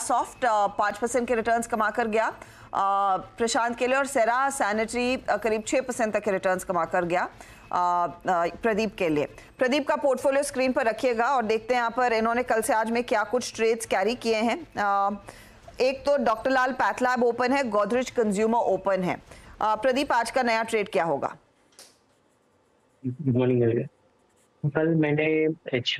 Soft पांच percent के returns कमा कर गया uh, प्रशांत केले और सेरा सैनिटरी uh, करीब छह परसेंट तक के रिटर्न्स कमा कर गया uh, प्रदीप के लिए प्रदीप का पोर्टफोलियो स्क्रीन पर रखिएगा और देखते हैं यहाँ पर इन्होंने कल से आज में क्या कुछ ट्रेड्स कैरी किए हैं एक तो डॉक्टर लाल पैथलैब ओपन है गोदरेज कंज्यूमर ओपन है प्रदीप आज का नया ट्रेड क्या होगा गुड मॉर्निंग कल मैंने एच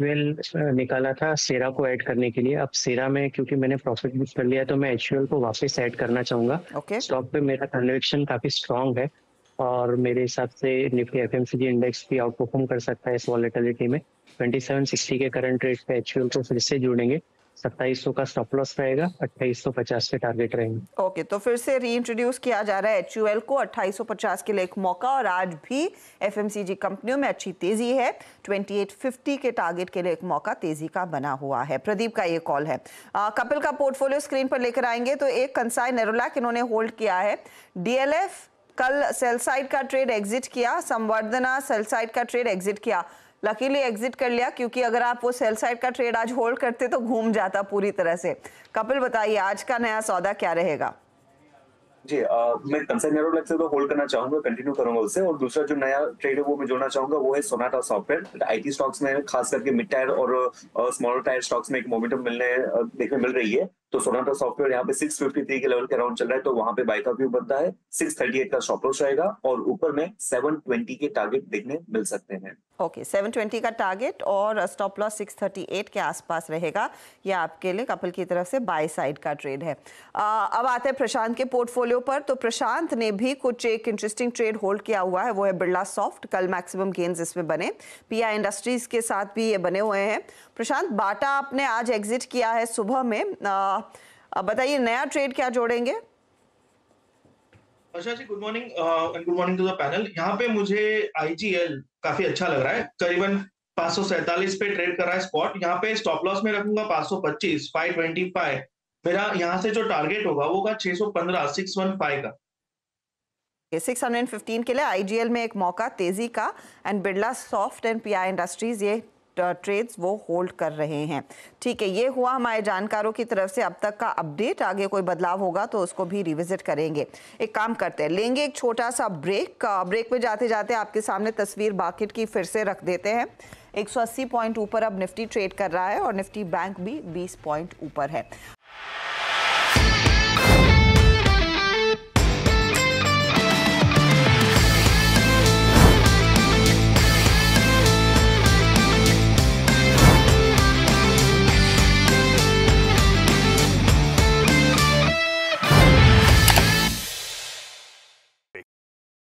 निकाला था सेरा को ऐड करने के लिए अब सेरा में क्योंकि मैंने प्रॉफिट बुक कर लिया तो मैं एच को वापस ऐड करना चाहूंगा स्टॉक okay. पे मेरा कन्वेक्शन काफी स्ट्रांग है और मेरे हिसाब से निफ्टी एफ इंडेक्स भी आउट परफॉर्म कर सकता है इस वॉलेटिलिटी में ट्वेंटी के करंट रेट पे एच को फिर से जुड़ेंगे सत्ताईस का स्टॉप लॉस रहेगा अट्ठाईस पचास के टारगेट रहेंगे ओके तो फिर से री इंट्रोड्यूस किया जा रहा है एच को अट्ठाईस पचास के लिए एक मौका और आज भी एफ कंपनियों में अच्छी तेजी है ट्वेंटी के टारगेट के लिए एक मौका तेजी का बना हुआ है प्रदीप का ये कॉल है आ, कपिल का पोर्टफोलियो स्क्रीन पर लेकर आएंगे तो एक कंसाई नेरोलैक इन्होंने होल्ड किया है डीएलएफ कल सेल साइड का ट्रेड एग्जिट किया संवर्धना सेल साइड का ट्रेड एग्जिट किया लकीली एग्जिट कर लिया क्योंकि अगर आप वो सेल साइड का ट्रेड आज होल्ड करते तो घूम जाता पूरी तरह से कपिल बताइए आज का नया सौदा क्या रहेगा जी आ, मैं कंसर्न नेरोलेक्स तो होल्ड करना चाहूंगा कंटिन्यू करूंगा उससे और दूसरा जो नया ट्रेड है वो मैं जोड़ना चाहूंगा वो है सोनाटा सॉफ्टवेयर आईटी स्टॉक्स में खास करके मिड टायर और स्मॉल टायर स्टॉक्स में एक मोमेंटम मिलने देखने मिल रही है तो सोनाटा सॉफ्टवेयर यहाँ पे सिक्स फिफ्टी थ्री के लेवल के अराउंड चल रहा है तो वहां पे बाई का व्यू बनता है सिक्स थर्टी एट का स्टॉप रहेगा और ऊपर में सेवन ट्वेंटी के टारगेट देखने मिल सकते हैं ओके सेवन ट्वेंटी का टारगेट और stop loss six thirty eight के आसपास रहेगा यह आपके लिए कपल की तरफ से बाय साइड का ट्रेड है आ, अब आते हैं प्रशांत के पोर्टफोलियो पर तो प्रशांत ने भी कुछ एक इंटरेस्टिंग ट्रेड होल्ड किया हुआ है वो है बिरला सॉफ्ट कल मैक्सिमम गेन्स इसमें बने पी आई इंडस्ट्रीज के साथ भी ये बने हुए हैं प्रशांत बाटा आपने आज एग्जिट किया है सुबह में आ, अब बताइए नया ट्रेड क्या जोड़ेंगे अच्छा जी good morning and good morning to the panel यहाँ पे मुझे आईजीएल काफी अच्छा लग रहा है करीबन पांच पे ट्रेड कर रहा है स्पॉट यहाँ पे स्टॉप लॉस में रखूंगा पांच सौ पच्चीस फाइव ट्वेंटी फाइव मेरा यहाँ से जो टारगेट होगा वो होगा छह सौ पंद्रह सिक्स वन फाइव का सिक्स हंड्रेड फिफ्टीन के लिए आईजीएल में एक मौका तेजी का and Birla soft and PI Industries ये ट्रेड्स uh, वो होल्ड कर रहे हैं ठीक है ये हुआ हमारे जानकारों की तरफ से अब तक का अपडेट आगे कोई बदलाव होगा तो उसको भी रिविजिट करेंगे एक काम करते हैं लेंगे एक छोटा सा ब्रेक ब्रेक में जाते जाते आपके सामने तस्वीर मार्केट की फिर से रख देते हैं 180 पॉइंट ऊपर अब निफ्टी ट्रेड कर रहा है और निफ्टी बैंक भी 20 पॉइंट ऊपर है